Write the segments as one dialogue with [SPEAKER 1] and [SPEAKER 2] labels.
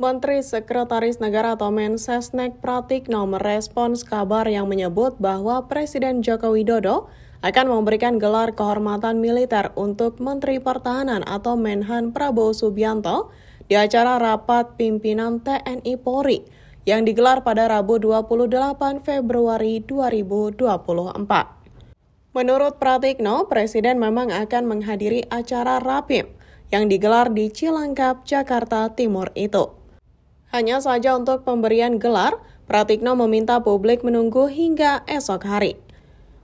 [SPEAKER 1] Menteri Sekretaris Negara atau Mensesnek Pratikno merespons kabar yang menyebut bahwa Presiden Joko Widodo akan memberikan gelar kehormatan militer untuk Menteri Pertahanan atau Menhan Prabowo Subianto di acara rapat pimpinan TNI Polri yang digelar pada Rabu 28 Februari 2024. Menurut Pratikno, Presiden memang akan menghadiri acara Rapim yang digelar di Cilangkap, Jakarta Timur itu. Hanya saja untuk pemberian gelar, Pratikno meminta publik menunggu hingga esok hari.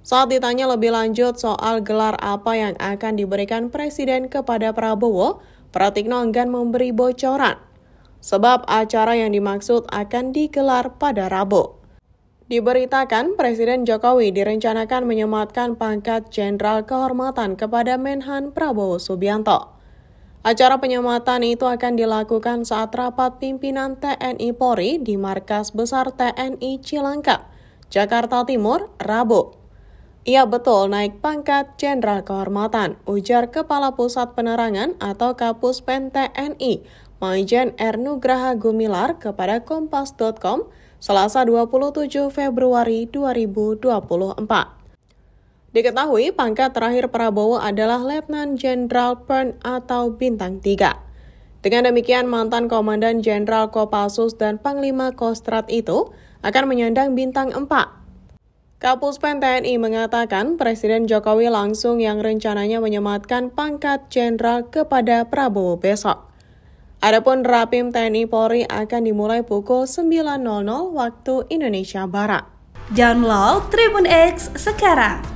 [SPEAKER 1] Saat ditanya lebih lanjut soal gelar apa yang akan diberikan Presiden kepada Prabowo, Pratikno enggan memberi bocoran. Sebab acara yang dimaksud akan digelar pada Rabu. Diberitakan, Presiden Jokowi direncanakan menyematkan pangkat Jenderal Kehormatan kepada Menhan Prabowo Subianto. Acara penyematan itu akan dilakukan saat rapat pimpinan TNI Polri di Markas Besar TNI Cilangkap, Jakarta Timur, Rabu. Ia betul naik pangkat Jenderal Kehormatan, ujar Kepala Pusat Penerangan atau Kapus Pen TNI, Majen Ernugraha Gumilar kepada Kompas.com, Selasa 27 Februari 2024. Diketahui pangkat terakhir Prabowo adalah Letnan Jenderal Pern atau Bintang 3. Dengan demikian, mantan Komandan Jenderal Kopassus dan Panglima Kostrat itu akan menyandang Bintang 4. Kapus Pen TNI mengatakan Presiden Jokowi langsung yang rencananya menyematkan pangkat jenderal kepada Prabowo besok. Adapun Rapim TNI Polri akan dimulai pukul 9.00 waktu Indonesia Barat. Download Tribun X sekarang